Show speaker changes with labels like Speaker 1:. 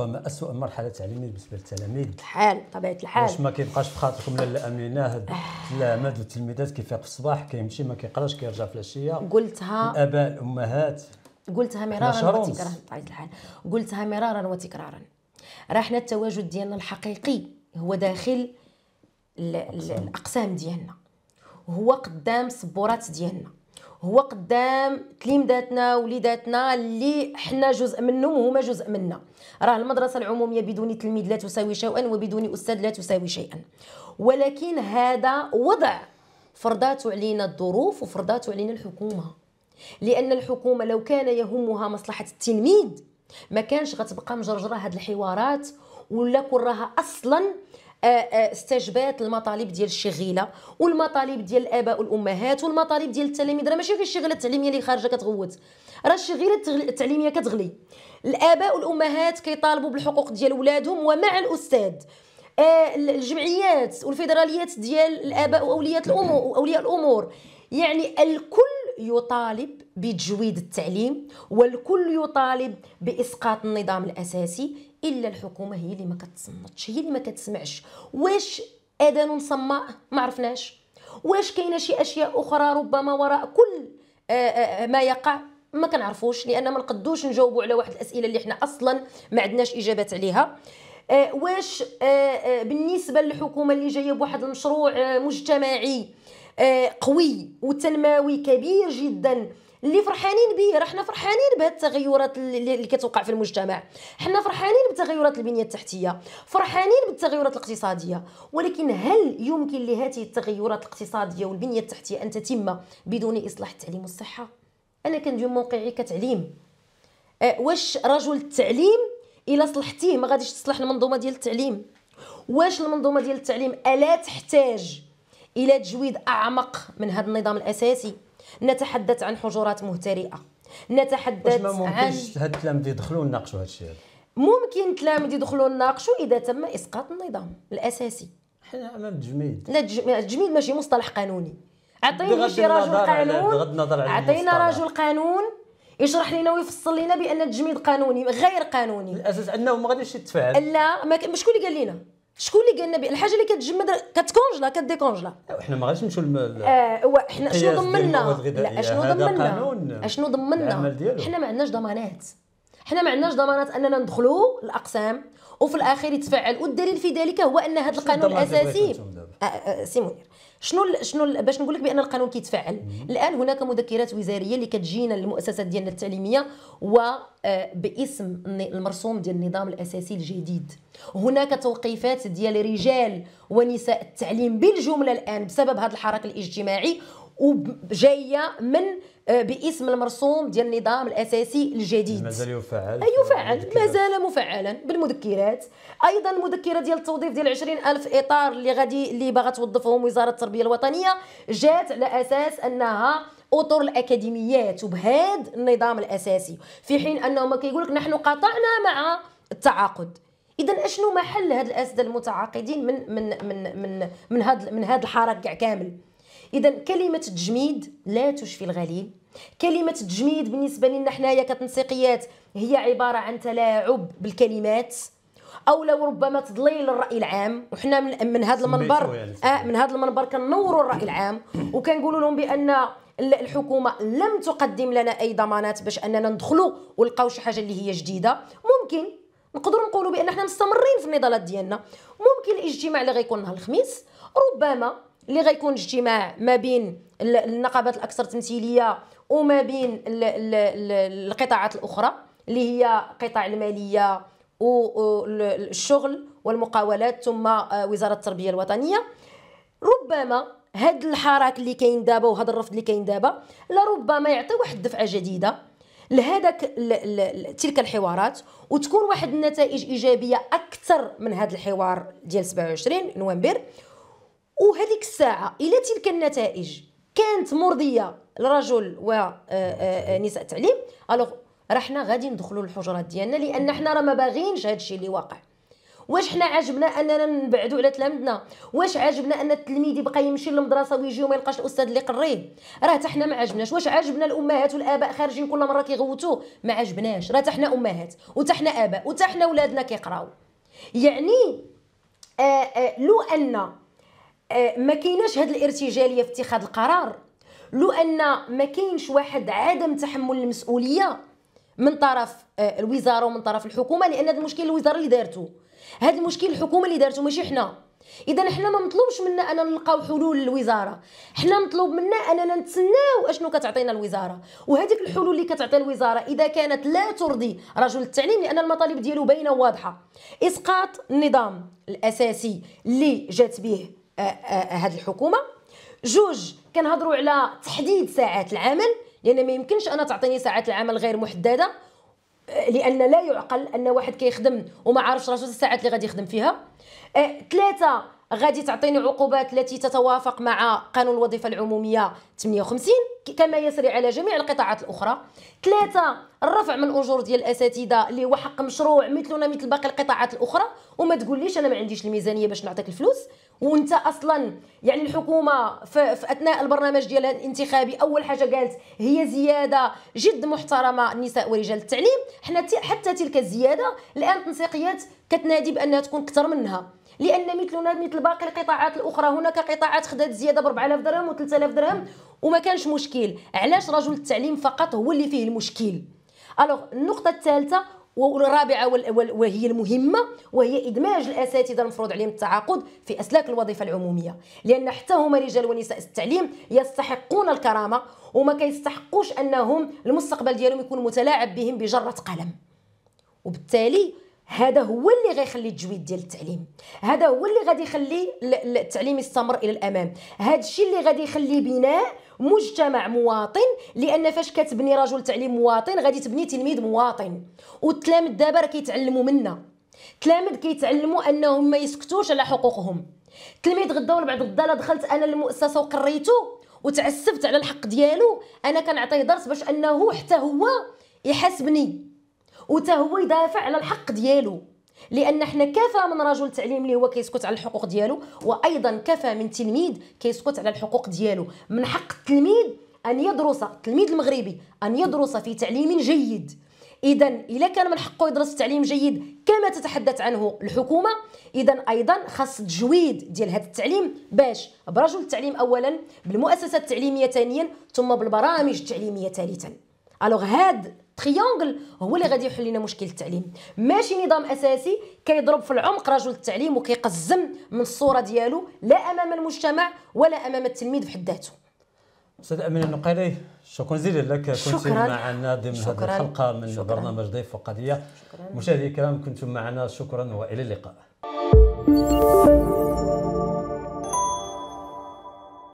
Speaker 1: ربما اسوء مرحله تعليميه بالنسبه للتلاميذ الحال بطبيعه الحال واش ما كيبقاش في خاطركم لا امينه هاد آه. والتلميذات كيفيق في الصباح كيمشي ما كيقراش كيرجع في العشيه قلتها الاباء الامهات قلتها مرارا وتكرارا طبيعه الحال قلتها مرارا وتكرارا راه حنا التواجد ديالنا الحقيقي هو داخل الاقسام ديالنا هو قدام السبورات ديالنا هو قدام تلمذاتنا وليداتنا اللي حنا جزء منهم وهما جزء منا راه المدرسه العموميه بدون تلميذ لا تساوي شيئا وبدون استاذ لا تساوي شيئا ولكن هذا وضع فرضاته علينا الظروف وفرضاته علينا الحكومه لان الحكومه لو كان يهمها مصلحه التلميذ ما كانش غتبقى مجرجره هاد الحوارات ولا كون راها اصلا استجبات المطالب ديال الشغيله والمطالب ديال الاباء والامهات والمطالب ديال التلاميذ راه ماشي غير الشغله التعليميه اللي خارجه كتغوت راه الشغيله التعليميه كتغلي الاباء والامهات كيطالبوا بالحقوق ديال ولادهم ومع الاستاذ الجمعيات والفيدراليات ديال الاباء واولياء الامور واولياء الامور يعني الكل يطالب بتجويد التعليم والكل يطالب باسقاط النظام الاساسي الا الحكومه هي اللي ما كتصنتش هي اللي ما كتسمعش واش اذان صماء ما عرفناش واش كاينه شي اشياء اخرى ربما وراء كل آه، آه، ما يقع ما كنعرفوش لان ما نقدوش نجاوبوا على واحد الاسئله اللي حنا اصلا ما عندناش اجابات عليها آه، واش بالنسبه للحكومه اللي جايه بواحد المشروع مجتمعي آه، قوي وتنموي كبير جدا اللي فرحانين به راه حنا فرحانين بهذه التغيرات اللي كتوقع في المجتمع حنا فرحانين بتغيرات البنيه التحتيه فرحانين بالتغيرات الاقتصاديه ولكن هل يمكن لهذه التغيرات الاقتصاديه والبنيه التحتيه ان تتم بدون اصلاح التعليم والصحه انا كندير موقعي كتعليم أه واش رجل التعليم الا صلحتيه ما غاديش تصلح المنظومه ديال التعليم واش المنظومه ديال التعليم الا تحتاج الى تجويد اعمق من هذا النظام الاساسي نتحدث عن حجرات مهترئه نتحدث ما ممكنش عن هاد التلاميذ يدخلوا يناقشوا هذا الشيء ممكن التلاميذ يدخلوا يناقشوا اذا تم اسقاط النظام الاساسي حنا امام التجميد لا التجميد ماشي مصطلح قانوني عطينا شي رجل قانون عطينا رجل قانون يشرح لنا ويفصل لنا بان التجميد قانوني غير قانوني الاساس انه ما غاديش يتفعل لا ما شكون اللي قال لنا شكون اللي قالنا الحاجه اللي كتجمد كتكونجلا كديكونجلا حنا ما غاديش نمشيو آه، هو حنا شنو ضمننا لا اشنو ضمننا شنو ضمننا حنا ما عندناش ضمانات حنا ما عندناش ضمانات اننا ندخلوا الاقسام وفي الاخير يتفعل والدليل في ذلك هو ان هذا القانون الاساسي آه، آه، سي منير شنو شنو باش نقول لك بان القانون كيتفعل الان هناك مذكرات وزاريه اللي كتجينا للمؤسسات ديالنا التعليميه وباسم آه، المرسوم ديال النظام الاساسي الجديد هناك توقيفات ديال رجال ونساء التعليم بالجمله الان بسبب هذا الحراك الاجتماعي وجايه من آه، باسم المرسوم ديال النظام الاساسي الجديد مازال يفعل يفعل مازال مفعلا بالمذكرات ايضا المذكره ديال التوظيف ديال 20000 اطار اللي غادي اللي باغا توظفهم وزاره التربيه الوطنيه جات على اساس انها اطر الاكاديميات وبهذا النظام الاساسي في حين انهم كيقول لك نحن قطعنا مع التعاقد اذا اشنو محل هاد الاسد المتعاقدين من من من من من هاد من هاد الحراك كاع كامل اذا كلمه تجميد لا تشفي الغليل كلمه تجميد بالنسبه لنا حنايا كتنسيقيات هي عباره عن تلاعب بالكلمات او لو ربما تضليل الراي العام وحنا من, من هذا المنبر آه من هذا المنبر كنوروا الراي العام وكنقولوا لهم بان الحكومه لم تقدم لنا اي ضمانات باش اننا ندخلوا ونلقاو شي حاجه اللي هي جديده ممكن نقدروا نقولوا بان احنا مستمرين في النضالات ديالنا ممكن الاجتماع اللي غيكون نهار الخميس ربما اللي غيكون اجتماع ما بين النقابات الاكثر تمثيليه وما بين القطاعات الاخرى اللي هي قطاع الماليه والشغل والمقاولات ثم آه، وزاره التربيه الوطنيه ربما هاد الحراك اللي كاين دابا وهذا الرفض اللي كاين دابا لربما يعطي واحد الدفعه جديده لهذاك تلك الحوارات وتكون واحد النتائج ايجابيه اكثر من هذا الحوار ديال 27 نوفمبر وهذيك الساعه الى تلك النتائج كانت مرضيه لرجل ونساء آه، آه، آه، التعليم الوغ راه حنا غادي ندخلوا للحجرات ديالنا لان حنا راه ما باغينش هذا الشيء اللي واقع واش حنا عجبنا اننا نبعدوا على تلامذنا واش عجبنا ان التلميذ يبقى يمشي للمدرسه ويجي وما يلقاش الاستاذ اللي قريه راه حتى حنا ما عجبناش واش عجبنا الامهات والاباء خارجين كل مره كيغوتوا ما عجبناش راه حتى حنا امهات وحتى حنا اباء وحتى حنا ولادنا كيقراو يعني آآ آآ لو ان آه، ما كايناش هاد الارتجاليه في اتخاذ القرار لو ان ما كاينش واحد عدم تحمل المسؤوليه من طرف آه، الوزاره ومن طرف الحكومه لان هذا المشكل الوزاره اللي دارته هذا المشكل الحكومه اللي دارته ماشي حنا اذا حنا ما مطلوبش منا اننا نلقاو حلول للوزاره حنا مطلوب منا اننا نتسناو اشنو كتعطينا الوزاره وهذيك الحلول اللي كتعطي الوزاره اذا كانت لا ترضي رجل التعليم لان المطالب ديالو باينه وواضحه اسقاط النظام الاساسي اللي جات به هذه آه، آه، الحكومه جوج كنهضروا على تحديد ساعات العمل لان ما يمكنش انا تعطيني ساعات العمل غير محدده آه، لان لا يعقل ان واحد كيخدم وما عارفش راسو الساعات اللي غادي يخدم فيها ثلاثه غادي تعطيني عقوبات التي تتوافق مع قانون الوظيفه العموميه 58 كما يسري على جميع القطاعات الاخرى ثلاثه الرفع من الاجور ديال الاساتذه اللي هو حق مشروع مثلنا مثل باقي القطاعات الاخرى وما تقوليش انا ما عنديش الميزانيه باش نعطيك الفلوس وانت اصلا يعني الحكومه في, اثناء البرنامج ديالها الانتخابي اول حاجه قالت هي زياده جد محترمه النساء ورجال التعليم حنا حتى تلك الزياده الان التنسيقيات كتنادي بانها تكون اكثر منها لان مثلنا مثل باقي القطاعات الاخرى هناك قطاعات خدات زياده ب 4000 درهم و3000 درهم وما كانش مشكل علاش رجل التعليم فقط هو اللي فيه المشكل الوغ النقطه الثالثه والرابعه وهي المهمه وهي ادماج الاساتذه المفروض عليهم التعاقد في اسلاك الوظيفه العموميه لان حتى هما رجال ونساء التعليم يستحقون الكرامه وما كيستحقوش انهم المستقبل ديالهم يكون متلاعب بهم بجره قلم وبالتالي هذا هو اللي غيخلي التجويد ديال التعليم هذا هو اللي غادي يخلي التعليم يستمر الى الامام هذا الشيء اللي غادي يخلي بناء مجتمع مواطن لان فاش كتبني رجل تعليم مواطن غادي تبني تلميذ مواطن والتلاميذ دابا راه كيتعلموا منا التلامذ كيتعلموا انهم ما يسكتوش على حقوقهم تلميذ غدا ولا بعد غدا دخلت انا للمؤسسه وقريته وتعسفت على الحق ديالو انا كنعطيه درس باش انه حتى هو يحاسبني وتا هو يدافع على الحق ديالو لان حنا كفى من رجل تعليم اللي هو كيسكت على الحقوق ديالو وايضا كفى من تلميذ كيسكت على الحقوق ديالو من حق التلميذ ان يدرس التلميذ المغربي ان يدرس في تعليم جيد اذا الا كان من حقه يدرس تعليم جيد كما تتحدث عنه الحكومه اذا ايضا خاص تجويد ديال هذا التعليم باش برجل التعليم اولا بالمؤسسه التعليميه ثانيا ثم بالبرامج التعليميه ثالثا الوغ هاد تريونغل هو اللي غادي يحل لنا مشكل التعليم ماشي نظام اساسي كيضرب في العمق رجل التعليم وكيقزم من الصوره ديالو لا امام المجتمع ولا امام التلميذ بحد ذاته استاذ امين النقيري شكرا جزيلا لك كنت معنا ضمن هذه الحلقه من شكراً. برنامج ضيف وقضيه مشاهدي الكرام كنتم معنا شكرا والى اللقاء